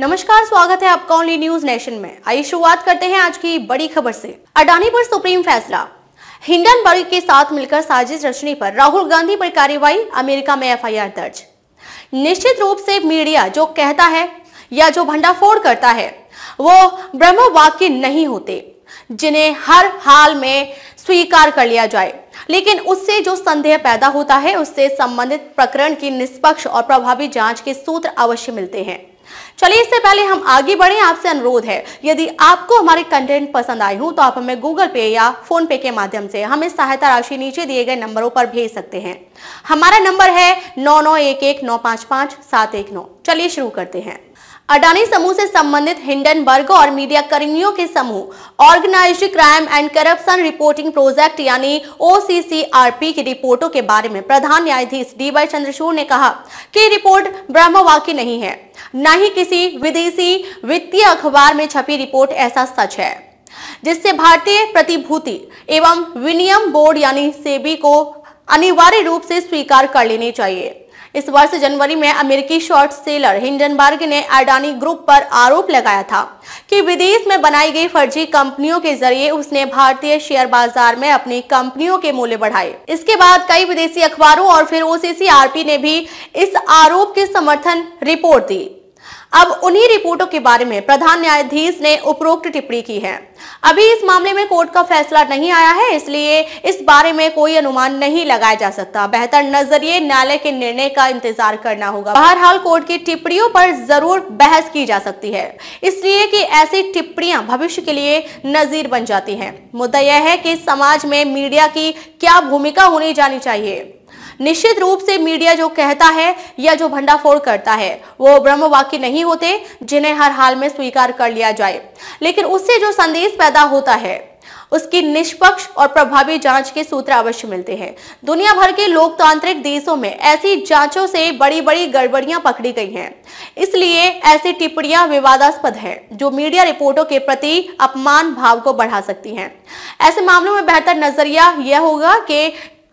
नमस्कार स्वागत है आपका ओनली न्यूज नेशन में आइए शुरुआत करते हैं आज की बड़ी खबर से अडानी पर सुप्रीम फैसला हिंडनबर्ग के साथ मिलकर साजिश रचने पर राहुल गांधी पर कार्रवाई अमेरिका में एफआईआर दर्ज निश्चित रूप से मीडिया जो कहता है या जो भंडाफोड़ करता है वो ब्रह्म वाक्य नहीं होते जिन्हें हर हाल में स्वीकार कर लिया जाए लेकिन उससे जो संदेह पैदा होता है उससे संबंधित प्रकरण की निष्पक्ष और प्रभावी जांच के सूत्र अवश्य मिलते हैं चलिए इससे पहले हम आगे बढ़े आपसे अनुरोध है यदि आपको हमारे कंटेंट पसंद आए हो तो आप हमें गूगल पे या फोन पे के माध्यम से हमें सहायता राशि नीचे दिए गए नंबरों पर भेज सकते हैं हमारा नंबर है नौ नौ एक एक नौ सात एक नौ चलिए शुरू करते हैं अडानी समूह से संबंधित हिंडनबर्ग और मीडिया कर्मियों के समूह organised crime and corruption reporting project यानी ओसीसीआरपी की रिपोर्टों के बारे में प्रधान न्यायाधीश डी वाई चंद्रचूड़ ने कहा कि रिपोर्ट ब्रह्मवाक्य नहीं है न ही किसी विदेशी वित्तीय अखबार में छपी रिपोर्ट ऐसा सच है जिससे भारतीय प्रतिभूति एवं विनियम बोर्ड यानी सेबी को अनिवार्य रूप से स्वीकार कर लेनी चाहिए इस वर्ष जनवरी में अमेरिकी शॉर्ट सेलर हिंडनबर्ग ने अडानी ग्रुप पर आरोप लगाया था कि विदेश में बनाई गई फर्जी कंपनियों के जरिए उसने भारतीय शेयर बाजार में अपनी कंपनियों के मूल्य बढ़ाए इसके बाद कई विदेशी अखबारों और फिर ओसीसीआरपी ने भी इस आरोप के समर्थन रिपोर्ट दी अब उन्हीं रिपोर्टों के बारे में प्रधान न्यायाधीश ने उपरोक्त टिप्पणी की है अभी इस मामले में कोर्ट का फैसला नहीं आया है इसलिए इस बारे में कोई अनुमान नहीं लगाया जा सकता बेहतर नजरिए न्यायालय के निर्णय का इंतजार करना होगा बहरहाल कोर्ट की टिप्पणियों पर जरूर बहस की जा सकती है इसलिए कि ऐसी टिप्पणियां भविष्य के लिए नजीर बन जाती हैं मुद्दा यह है कि समाज में मीडिया की क्या भूमिका होनी जानी चाहिए निश्चित रूप से मीडिया जो कहता है या जो भंडाफोड़ करता है वो ब्रह्म वाक्य नहीं होते जिन्हें हर हाल में स्वीकार कर लिया जाए लेकिन उससे जो संदेश पैदा होता है उसकी निष्पक्ष और प्रभावी जांच के सूत्र अवश्य मिलते हैं दुनिया भर के लोकतांत्रिक देशों में ऐसी जांचों से बड़ी बड़ी गड़बड़ियां पकड़ी गई हैं इसलिए ऐसी टिप्पणियां विवादास्पद हैं जो मीडिया रिपोर्टों के प्रति अपमान भाव को बढ़ा सकती हैं ऐसे मामलों में बेहतर नजरिया यह होगा कि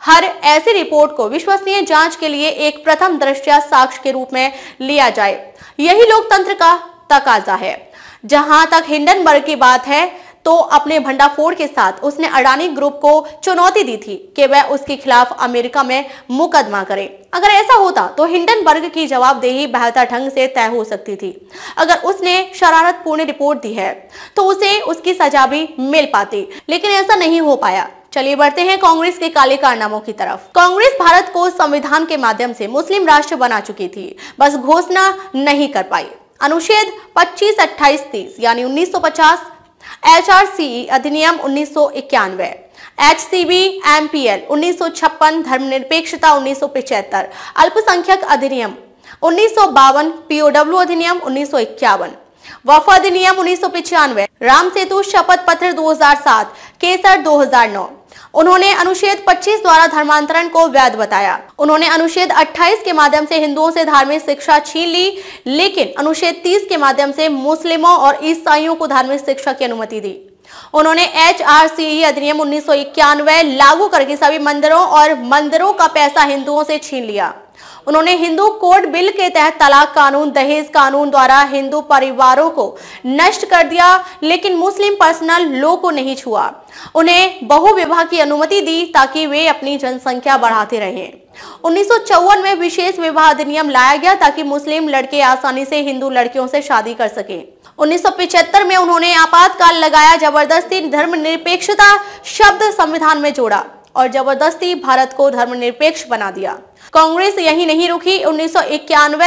हर ऐसी रिपोर्ट को विश्वसनीय जांच के लिए एक प्रथम दृष्टिया साक्ष के रूप में लिया जाए यही लोकतंत्र का तकाजा है जहां तक हिंडनबर्ग की बात है तो अपने भंडाफोड़ के साथ उसने अडानी ग्रुप को चुनौती दी थी कि वह उसके खिलाफ अमेरिका में मुकदमा करे अगर ऐसा होता तो हिंडनबर्ग की जवाबदेही बेहतर ढंग से तय हो सकती थी अगर उसने शरारतपूर्ण रिपोर्ट दी है तो उसे उसकी सजा भी मिल पाती लेकिन ऐसा नहीं हो पाया चलिए बढ़ते हैं कांग्रेस के काले कारनामों की तरफ कांग्रेस भारत को संविधान के माध्यम से मुस्लिम राष्ट्र बना चुकी थी बस घोषणा नहीं कर पाई अनुच्छेद 25, 28, 30 यानी 1950, एचआरसी अधिनियम उन्नीस सौ एमपीएल एच उन्नीस सौ धर्मनिरपेक्षता उन्नीस पिछहत्तर अल्पसंख्यक अधिनियम उन्नीस सौ बावन पीओडब्ल्यू अधिनियम उन्नीस सौ इक्यावन वफ अधिनियम उन्नीस सौ पिचानवे राम सेतु शपथ पत्र 2007 केसर 2009 उन्होंने अनुच्छेद 25 द्वारा धर्मांतरण को वैध बताया उन्होंने अनुच्छेद 28 के माध्यम से हिंदुओं से धार्मिक शिक्षा छीन ली लेकिन अनुच्छेद 30 के माध्यम से मुस्लिमों और ईसाइयों को धार्मिक शिक्षा की अनुमति दी उन्होंने एच आर सी अधिनियम उन्नीस लागू करके सभी मंदिरों और मंदिरों का पैसा हिंदुओं से छीन लिया उन्होंने हिंदू कोड बिल के तहत तलाक कानून दहेज कानून द्वारा हिंदू परिवारों को नष्ट कर दिया लेकिन मुस्लिम पर्सनल लॉ को नहीं छुआ उन्हें बहुविवाह की अनुमति दी ताकि वे अपनी जनसंख्या बढ़ाते रहे उन्नीस में विशेष विवाह अधिनियम लाया गया ताकि मुस्लिम लड़के आसानी से हिंदू लड़कियों से शादी कर सके उन्नीस में उन्होंने आपातकाल लगाया जबरदस्ती धर्मनिरपेक्षता शब्द संविधान में जोड़ा और जबरदस्ती भारत को धर्मनिरपेक्ष बना दिया कांग्रेस यही नहीं रुकी उन्नीस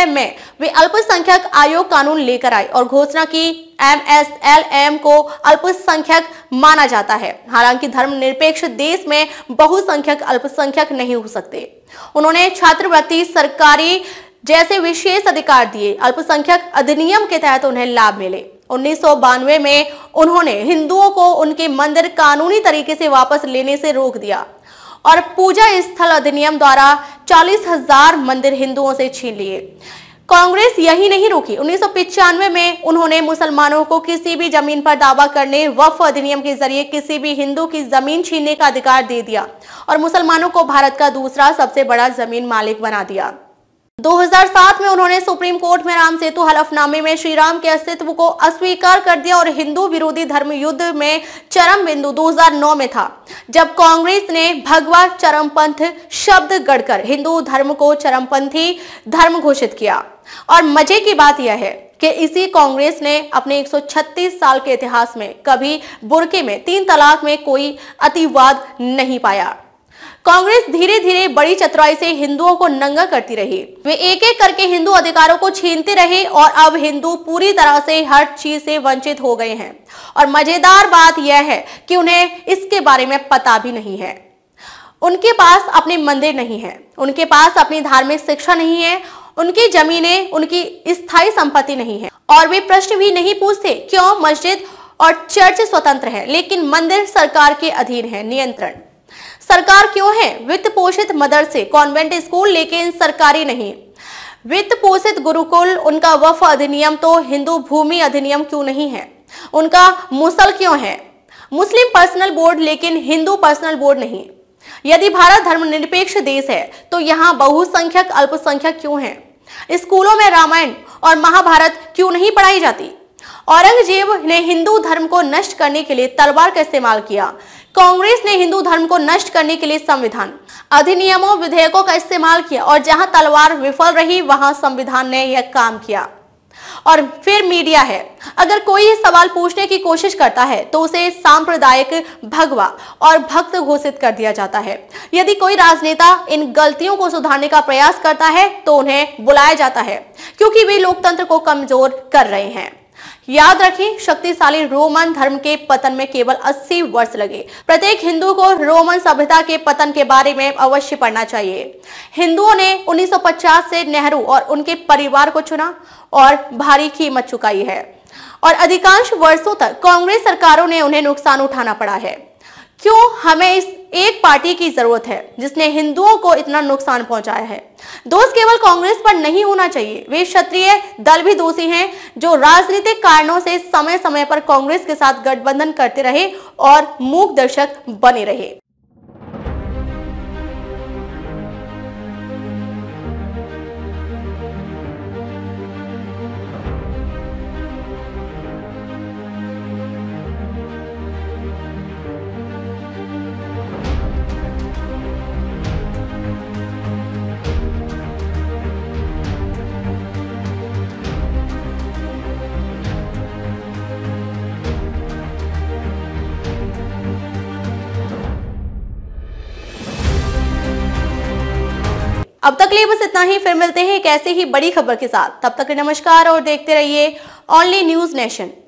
में वे अल्पसंख्यक आयोग कानून लेकर आई और घोषणा की एम को अल्पसंख्यक माना जाता है हालांकि धर्मनिरपेक्ष देश में बहुसंख्यक अल्पसंख्यक नहीं हो सकते उन्होंने छात्रवृत्ति सरकारी जैसे विशेष अधिकार दिए अल्पसंख्यक अधिनियम के तहत उन्हें लाभ मिले उन्नीस में उन्होंने हिंदुओं को उनके मंदिर कानूनी तरीके से वापस लेने से रोक दिया और पूजा स्थल अधिनियम द्वारा चालीस हजार मंदिर हिंदुओं से छीन लिए कांग्रेस यही नहीं रुकी उन्नीस में उन्होंने मुसलमानों को किसी भी जमीन पर दावा करने वफ अधिनियम के जरिए किसी भी हिंदू की जमीन छीनने का अधिकार दे दिया और मुसलमानों को भारत का दूसरा सबसे बड़ा जमीन मालिक बना दिया 2007 में उन्होंने सुप्रीम कोर्ट में राम सेतु हलफनामे में श्रीराम के अस्तित्व को अस्वीकार कर दिया और हिंदू विरोधी धर्म युद्ध में चरम बिंदु 2009 में था जब कांग्रेस ने भगवा चरमपंथ शब्द गढ़कर हिंदू धर्म को चरमपंथी धर्म घोषित किया और मजे की बात यह है कि इसी कांग्रेस ने अपने 136 साल के इतिहास में कभी बुरके में तीन तलाक में कोई अतिवाद नहीं पाया कांग्रेस धीरे धीरे बड़ी चतुराई से हिंदुओं को नंगा करती रही वे एक एक करके हिंदू अधिकारों को छीनते रहे और अब हिंदू पूरी तरह से हर चीज से वंचित हो गए हैं और मजेदार बात यह है कि उन्हें इसके बारे में पता भी नहीं है उनके पास अपने मंदिर नहीं है उनके पास अपनी धार्मिक शिक्षा नहीं है उनकी जमीनें उनकी स्थायी संपत्ति नहीं है और वे प्रश्न भी नहीं पूछते क्यों मस्जिद और चर्च स्वतंत्र है लेकिन मंदिर सरकार के अधीन है नियंत्रण सरकार क्यों है वित्त पोषित मदरसे कॉन्वेंट स्कूल लेकिन सरकारी नहीं वित्त पोषित गुरुकुल उनका वफ अधिनियम तो हिंदू भूमि अधिनियम क्यों नहीं है उनका मुसल क्यों है मुस्लिम पर्सनल बोर्ड लेकिन हिंदू पर्सनल बोर्ड नहीं यदि भारत धर्मनिरपेक्ष देश है तो यहां बहुसंख्यक अल्पसंख्यक क्यों हैं? स्कूलों में रामायण और महाभारत क्यों नहीं पढ़ाई जाती औरंगजेब ने हिंदू धर्म को नष्ट करने के लिए तलवार का इस्तेमाल किया कांग्रेस ने हिंदू धर्म को नष्ट करने के लिए संविधान अधिनियमों विधेयकों का इस्तेमाल किया और जहां तलवार विफल रही वहां संविधान ने यह काम किया और फिर मीडिया है अगर कोई सवाल पूछने की कोशिश करता है तो उसे सांप्रदायिक भगवा और भक्त घोषित कर दिया जाता है यदि कोई राजनेता इन गलतियों को सुधारने का प्रयास करता है तो उन्हें बुलाया जाता है क्योंकि वे लोकतंत्र को कमजोर कर रहे हैं याद रखें शक्तिशाली रोमन धर्म के पतन में केवल 80 वर्ष लगे प्रत्येक हिंदू को रोमन सभ्यता के पतन के बारे में अवश्य पढ़ना चाहिए हिंदुओं ने 1950 से नेहरू और उनके परिवार को चुना और भारी कीमत चुकाई है और अधिकांश वर्षों तक कांग्रेस सरकारों ने उन्हें नुकसान उठाना पड़ा है क्यों हमें इस एक पार्टी की जरूरत है जिसने हिंदुओं को इतना नुकसान पहुंचाया है दोष केवल कांग्रेस पर नहीं होना चाहिए वे क्षत्रिय दल भी दोषी हैं जो राजनीतिक कारणों से समय समय पर कांग्रेस के साथ गठबंधन करते रहे और मूक दर्शक बने रहे अब तक लिए बस इतना ही फिर मिलते हैं एक ऐसे ही बड़ी खबर के साथ तब तक नमस्कार और देखते रहिए ओनली न्यूज नेशन